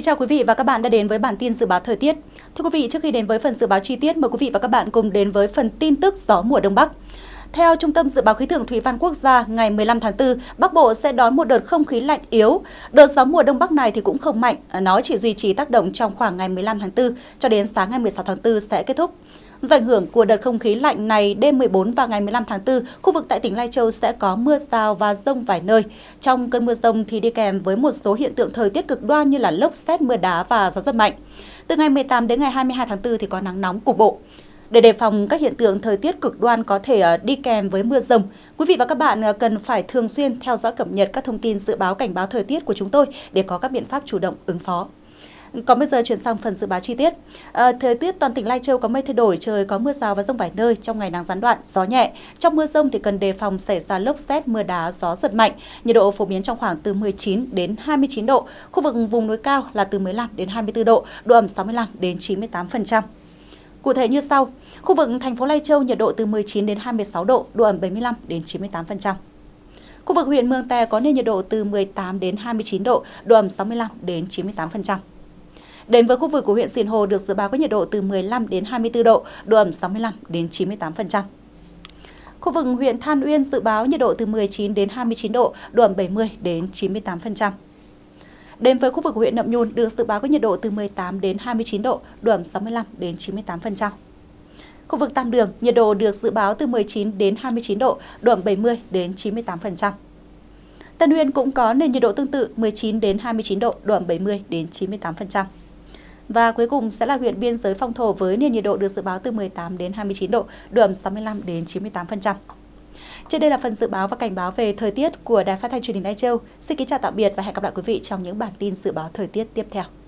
Kính chào quý vị và các bạn đã đến với bản tin dự báo thời tiết. Thưa quý vị, trước khi đến với phần dự báo chi tiết, mời quý vị và các bạn cùng đến với phần tin tức gió mùa Đông Bắc. Theo Trung tâm Dự báo Khí tượng Thủy văn Quốc gia, ngày 15 tháng 4, Bắc Bộ sẽ đón một đợt không khí lạnh yếu. Đợt gió mùa Đông Bắc này thì cũng không mạnh, nó chỉ duy trì tác động trong khoảng ngày 15 tháng 4 cho đến sáng ngày 16 tháng 4 sẽ kết thúc. Do ảnh hưởng của đợt không khí lạnh này, đêm 14 và ngày 15 tháng 4, khu vực tại tỉnh Lai Châu sẽ có mưa rào và rông vài nơi. Trong cơn mưa rông thì đi kèm với một số hiện tượng thời tiết cực đoan như là lốc xét, mưa đá và gió rất mạnh. Từ ngày 18 đến ngày 22 tháng 4 thì có nắng nóng cục bộ. Để đề phòng các hiện tượng thời tiết cực đoan có thể ờ, đi kèm với mưa rông, quý vị và các bạn ờ, cần phải thường xuyên theo dõi cập nhật các thông tin dự báo cảnh báo thời tiết của chúng tôi để có các biện pháp chủ động ứng phó. Còn bây giờ chuyển sang phần dự báo chi tiết. À, thời tiết toàn tỉnh Lai Châu có mây thay đổi, trời có mưa rào và rông vài nơi, trong ngày nắng gián đoạn, gió nhẹ. Trong mưa rông thì cần đề phòng xảy ra lốc xét, mưa đá, gió giật mạnh. Nhiệt độ phổ biến trong khoảng từ 19 đến 29 độ. Khu vực vùng núi cao là từ 15 đến 24 độ, độ ẩm 65 đến 98%. Cụ thể như sau, khu vực thành phố Lai Châu nhiệt độ từ 19 đến 26 độ, độ ẩm 75 đến 98%. Khu vực huyện Mường Tè có nền nhiệt độ từ 18 đến 29 độ, độ ẩm 65 đến 98%. Đến với khu vực của huyện Sìn Hồ được dự báo có nhiệt độ từ 15 đến 24 độ, độ ẩm 65 đến 98%. Khu vực huyện Than Uyên dự báo nhiệt độ từ 19 đến 29 độ, độ ẩm 70 đến 98%. Đến với khu vực huyện Nậm Nhun được dự báo có nhiệt độ từ 18 đến 29 độ, độ ẩm 65 đến 98%. Khu vực Tam Đường, nhiệt độ được dự báo từ 19 đến 29 độ, độ ẩm 70 đến 98%. Tân Uyên cũng có nền nhiệt độ tương tự 19 đến 29 độ, độ ẩm 70 đến 98%. Và cuối cùng sẽ là huyện biên giới Phong Thổ với nền nhiệt độ được dự báo từ 18 đến 29 độ, độ ẩm 65 đến 98%. Trên đây là phần dự báo và cảnh báo về thời tiết của Đài Phát thanh Truyền hình Lai Châu. Xin kính chào tạm biệt và hẹn gặp lại quý vị trong những bản tin dự báo thời tiết tiếp theo.